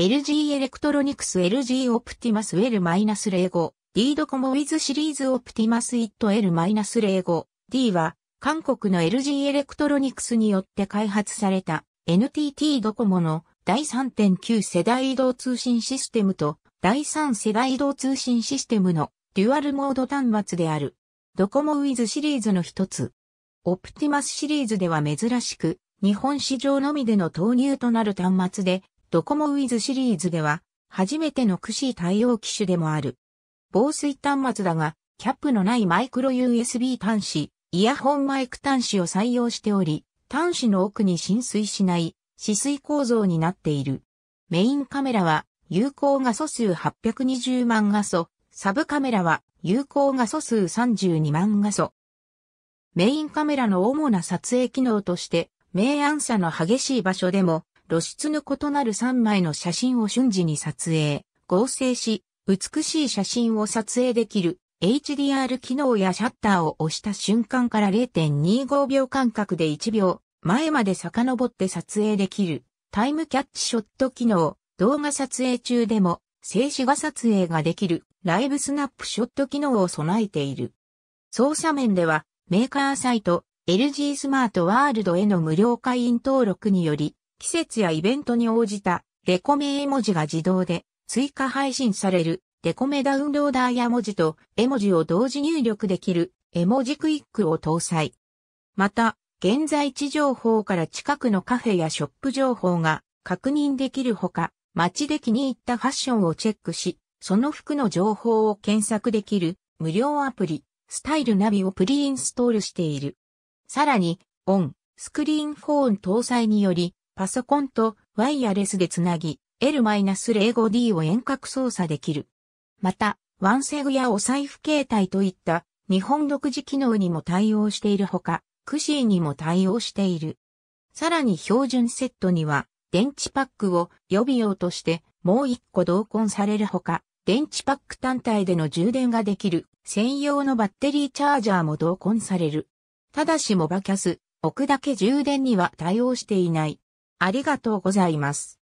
LG エレクトロニクス LG オプティマス L-05 D ドコモウィズシリーズオプティマス IT L-05 D は韓国の LG エレクトロニクスによって開発された NTT ドコモの第3.9世代移動通信システムと第3世代移動通信システムのデュアルモード端末であるドコモウィズシリーズの一つ。オプティマスシリーズでは珍しく日本市場のみでの投入となる端末でドコモウィズシリーズでは、初めてのクシ対応機種でもある。防水端末だが、キャップのないマイクロ USB 端子、イヤホンマイク端子を採用しており、端子の奥に浸水しない、止水構造になっている。メインカメラは、有効画素数820万画素、サブカメラは、有効画素数32万画素。メインカメラの主な撮影機能として、明暗差の激しい場所でも、露出の異なる3枚の写真を瞬時に撮影、合成し、美しい写真を撮影できる HDR 機能やシャッターを押した瞬間から0.25秒間隔で1秒前まで遡って撮影できるタイムキャッチショット機能、動画撮影中でも静止画撮影ができるライブスナップショット機能を備えている。操作面ではメーカーサイト LG スマートワールドへの無料会員登録により季節やイベントに応じたデコメ絵文字が自動で追加配信されるデコメダウンローダーや文字と絵文字を同時入力できる絵文字クイックを搭載。また、現在地情報から近くのカフェやショップ情報が確認できるほか、街で気に入ったファッションをチェックし、その服の情報を検索できる無料アプリ、スタイルナビをプリインストールしている。さらに、オン、スクリーンフォーン搭載により、パソコンとワイヤレスでつなぎ、L-05D を遠隔操作できる。また、ワンセグやお財布携帯といった日本独自機能にも対応しているほか、クシーにも対応している。さらに標準セットには、電池パックを予備用としてもう一個同梱されるほか、電池パック単体での充電ができる専用のバッテリーチャージャーも同梱される。ただしモバキャス、置くだけ充電には対応していない。ありがとうございます。